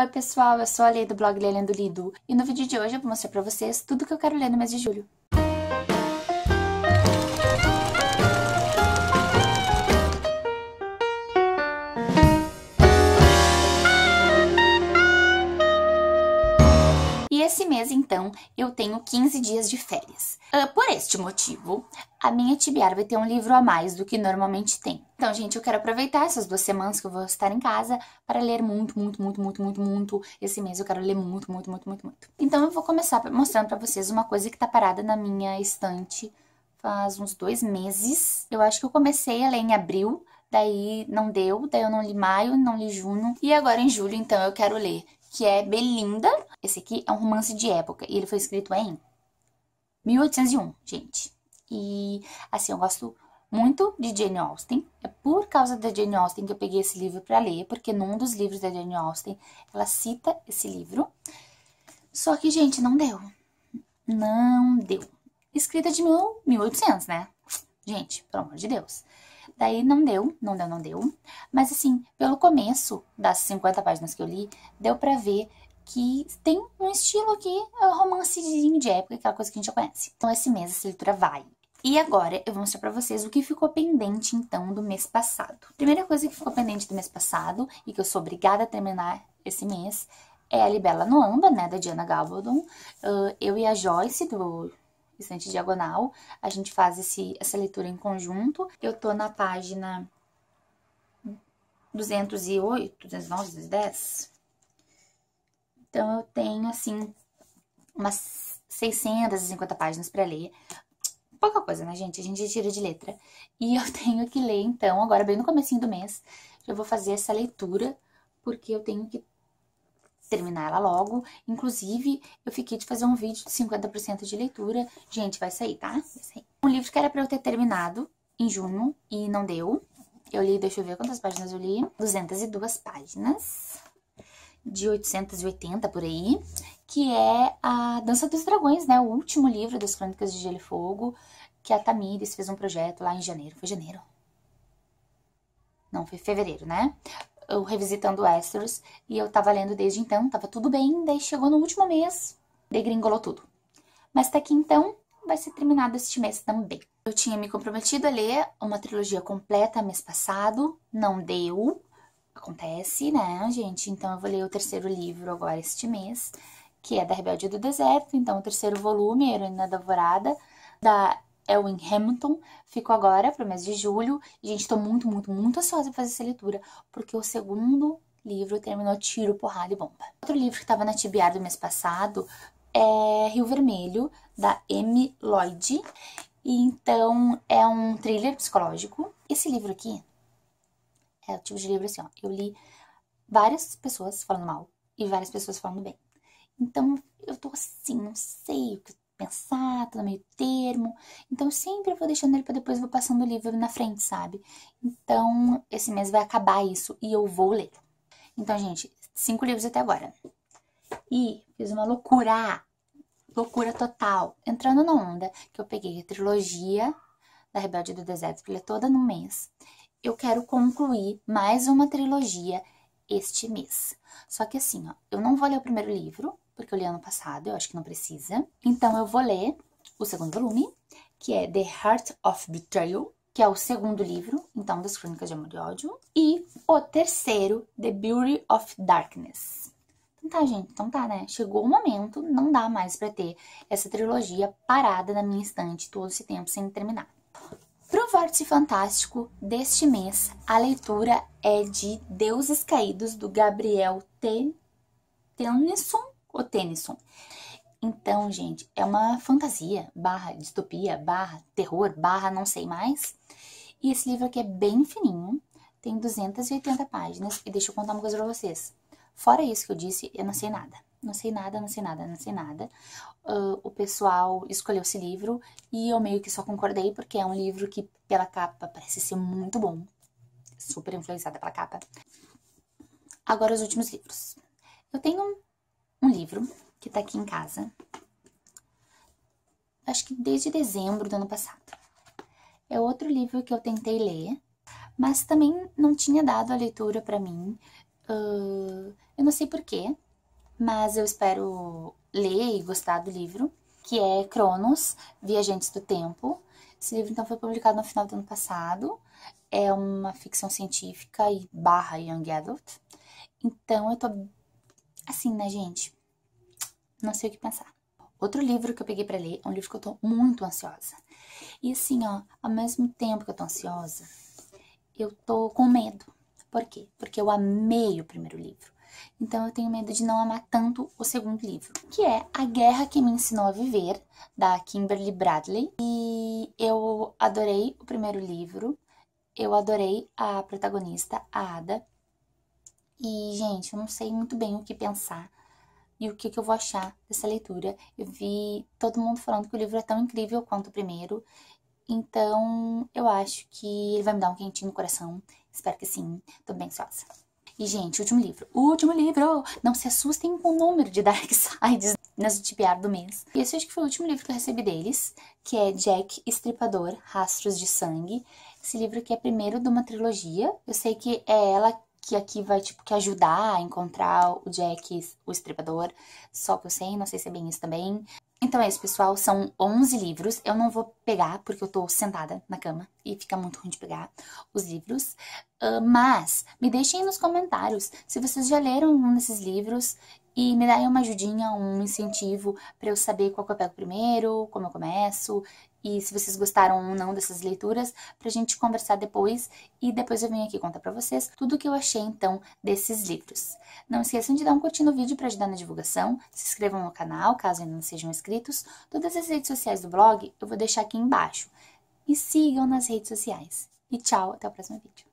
Oi pessoal, eu sou a Lei do blog Lê Lendo Lido e no vídeo de hoje eu vou mostrar para vocês tudo que eu quero ler no mês de julho. mês, então, eu tenho 15 dias de férias. Ah, por este motivo, a minha tibiar vai ter um livro a mais do que normalmente tem. Então, gente, eu quero aproveitar essas duas semanas que eu vou estar em casa para ler muito, muito, muito, muito, muito, muito. Esse mês eu quero ler muito, muito, muito, muito, muito. Então, eu vou começar mostrando para vocês uma coisa que tá parada na minha estante faz uns dois meses. Eu acho que eu comecei a ler em abril, daí não deu, daí eu não li maio, não li junho. E agora em julho, então, eu quero ler, que é Belinda, esse aqui é um romance de época e ele foi escrito em 1801, gente. E assim, eu gosto muito de Jane Austen. É por causa da Jane Austen que eu peguei esse livro para ler, porque num dos livros da Jane Austen ela cita esse livro. Só que, gente, não deu. Não deu. Escrita de 1800, né? Gente, pelo amor de Deus. Daí não deu, não deu, não deu. Mas assim, pelo começo das 50 páginas que eu li, deu para ver que tem um estilo que é um de época, aquela coisa que a gente já conhece. Então, esse mês essa leitura vai. E agora eu vou mostrar para vocês o que ficou pendente então do mês passado. Primeira coisa que ficou pendente do mês passado e que eu sou obrigada a terminar esse mês é a Libela no Anda, né, da Diana Gabaldon. Uh, eu e a Joyce do Estante Diagonal, a gente faz esse, essa leitura em conjunto. Eu tô na página 208, 209, 210, então, eu tenho, assim, umas 650 páginas para ler. Pouca coisa, né, gente? A gente tira de letra. E eu tenho que ler, então, agora bem no comecinho do mês, eu vou fazer essa leitura, porque eu tenho que terminar ela logo. Inclusive, eu fiquei de fazer um vídeo de 50% de leitura. Gente, vai sair, tá? Vai sair. Um livro que era pra eu ter terminado em junho e não deu. Eu li, deixa eu ver quantas páginas eu li. 202 páginas de 880 por aí, que é a Dança dos Dragões, né? O último livro das Crônicas de Gelo e Fogo, que a Tamires fez um projeto lá em janeiro. Foi janeiro? Não, foi fevereiro, né? Eu revisitando Westeros e eu tava lendo desde então, tava tudo bem, daí chegou no último mês, degringolou tudo. Mas tá aqui então, vai ser terminado este mês também. Eu tinha me comprometido a ler uma trilogia completa mês passado, não deu, acontece, né, gente? Então, eu vou ler o terceiro livro agora este mês, que é da Rebelde do Deserto. Então, o terceiro volume, Heroína da Vorada, da Elwin Hamilton, ficou agora para o mês de julho. gente, estou muito, muito, muito ansiosa para fazer essa leitura, porque o segundo livro terminou tiro, porrada e bomba. Outro livro que estava na TBA do mês passado é Rio Vermelho, da M. Lloyd. E, então, é um thriller psicológico. Esse livro aqui é o tipo de livro assim, ó. Eu li várias pessoas falando mal e várias pessoas falando bem. Então eu tô assim, não sei o que pensar, tô no meio termo. Então sempre eu vou deixando ele pra depois eu vou passando o livro na frente, sabe? Então esse mês vai acabar isso e eu vou ler. Então, gente, cinco livros até agora. E fiz uma loucura, loucura total, entrando na onda que eu peguei a trilogia da Rebelde do Deserto, que ele é toda num mês eu quero concluir mais uma trilogia este mês. Só que assim, ó, eu não vou ler o primeiro livro, porque eu li ano passado, eu acho que não precisa. Então eu vou ler o segundo volume, que é The Heart of Betrayal, que é o segundo livro, então, das Crônicas de Amor e Ódio. E o terceiro, The Beauty of Darkness. Então tá, gente, então tá, né? Chegou o momento, não dá mais pra ter essa trilogia parada na minha estante todo esse tempo sem terminar. Para o Vórtice Fantástico deste mês, a leitura é de Deuses Caídos, do Gabriel T. Tennyson, o Tennyson. Então, gente, é uma fantasia, barra distopia, barra terror, barra não sei mais. E esse livro aqui é bem fininho, tem 280 páginas. E deixa eu contar uma coisa para vocês. Fora isso que eu disse, eu não sei nada não sei nada, não sei nada, não sei nada. Uh, o pessoal escolheu esse livro e eu meio que só concordei porque é um livro que, pela capa, parece ser muito bom. Super influenciada pela capa. Agora, os últimos livros. Eu tenho um, um livro que tá aqui em casa. Acho que desde dezembro do ano passado. É outro livro que eu tentei ler, mas também não tinha dado a leitura para mim. Uh, eu não sei porquê, mas eu espero ler e gostar do livro, que é Cronos, Viajantes do Tempo. Esse livro, então, foi publicado no final do ano passado. É uma ficção científica e barra young adult. Então, eu tô assim, né, gente? Não sei o que pensar. Outro livro que eu peguei para ler é um livro que eu tô muito ansiosa. E assim, ó, ao mesmo tempo que eu tô ansiosa, eu tô com medo. Por quê? Porque eu amei o primeiro livro. Então eu tenho medo de não amar tanto o segundo livro, que é A Guerra que Me Ensinou a Viver, da Kimberly Bradley. E eu adorei o primeiro livro, eu adorei a protagonista, a Ada. E, gente, eu não sei muito bem o que pensar e o que, que eu vou achar dessa leitura. Eu vi todo mundo falando que o livro é tão incrível quanto o primeiro. Então, eu acho que ele vai me dar um quentinho no coração. Espero que sim. Tô bem ansiosa. E, gente, último livro. Último livro! Não se assustem com o número de Dark Sides nas tibiar do mês. E esse acho que foi o último livro que eu recebi deles, que é Jack Estripador, Rastros de Sangue. Esse livro aqui é primeiro de uma trilogia. Eu sei que é ela que aqui vai, tipo, que ajudar a encontrar o Jack, o estripador. Só que eu sei, não sei se é bem isso também. Então é isso, pessoal. São 11 livros. Eu não vou pegar porque eu tô sentada na cama e fica muito ruim de pegar os livros. Uh, mas me deixem nos comentários se vocês já leram um desses livros e me darem uma ajudinha, um incentivo para eu saber qual que eu pego primeiro, como eu começo e se vocês gostaram ou não dessas leituras, pra gente conversar depois e depois eu venho aqui contar pra vocês tudo o que eu achei então desses livros. Não esqueçam de dar um curtir no vídeo para ajudar na divulgação, se inscrevam no canal caso ainda não sejam inscritos, todas as redes sociais do blog eu vou deixar aqui embaixo. E sigam nas redes sociais. E tchau, até o próximo vídeo.